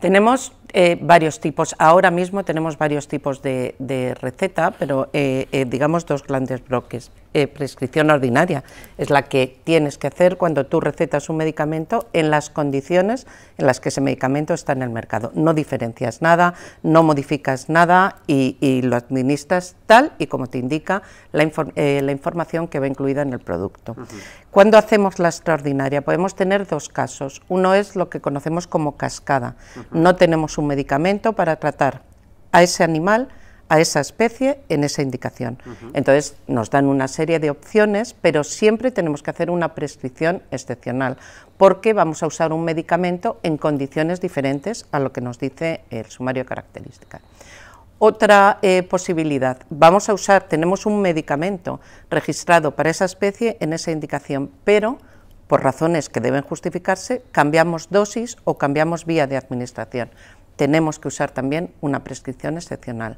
Tenemos eh, varios tipos. Ahora mismo tenemos varios tipos de, receta, pero eh, eh, digamos dos grandes bloques. prescripción ordinaria es la que tienes que hacer cuando tú recetas un medicamento en las condiciones en las que ese medicamento está en el mercado. No diferencias nada, no modificas nada y, lo administras tal y como te indica la, información que va incluida en el producto. Cuando hacemos la extraordinaria podemos tener dos casos. Uno es lo que conocemos como cascada. No tenemos un medicamento para tratar a ese animal, a esa especie, en esa indicación. Entonces nos dan una serie de opciones, pero siempre tenemos que hacer una prescripción excepcional, porque vamos a usar un medicamento en condiciones diferentes a lo que nos dice el sumario característico. Otra eh, posibilidad, vamos a usar, tenemos un medicamento registrado para esa especie en esa indicación, pero por razones que deben justificarse, cambiamos dosis o cambiamos vía de administración tenemos que usar también una prescripción excepcional.